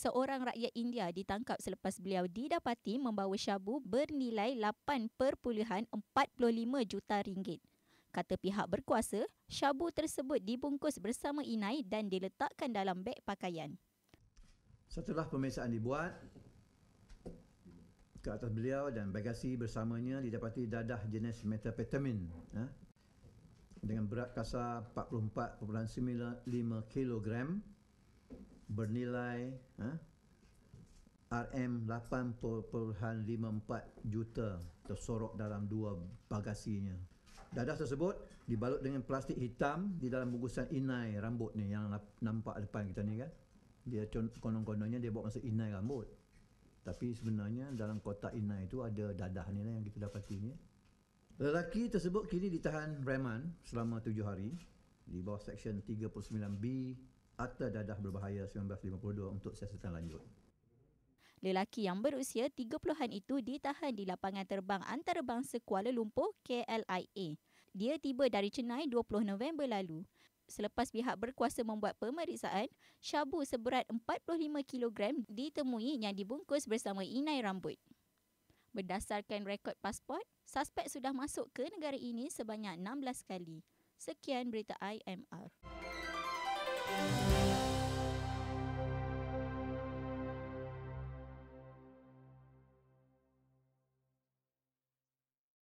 seorang rakyat India ditangkap selepas beliau didapati membawa syabu bernilai 8.45 juta ringgit. Kata pihak berkuasa, syabu tersebut dibungkus bersama inai dan diletakkan dalam beg pakaian. Setelah pemeriksaan dibuat, ke atas beliau dan bagasi bersamanya didapati dadah jenis metapetamin ha? dengan berat kasar 44.95 kilogram bernilai ha? RM8.54 juta tersorok dalam dua bagasinya. Dadah tersebut dibalut dengan plastik hitam di dalam bungkusan inai rambut ni yang nampak depan kita ni kan. Dia konon-kononnya dia bawa masuk inai rambut. Tapi sebenarnya dalam kotak inai itu ada dadah ni lah yang kita dapati ni. Lelaki tersebut kini ditahan reman selama tujuh hari di bawah seksyen 39B Atta Dadah Berbahaya 1952 untuk siasatan lanjut. Lelaki yang berusia 30-an itu ditahan di lapangan terbang antarabangsa Kuala Lumpur KLIA. Dia tiba dari Chennai 20 November lalu. Selepas pihak berkuasa membuat pemeriksaan, syabu seberat 45 kg ditemui yang dibungkus bersama inai rambut. Berdasarkan rekod pasport, suspek sudah masuk ke negara ini sebanyak 16 kali. Sekian berita IMR.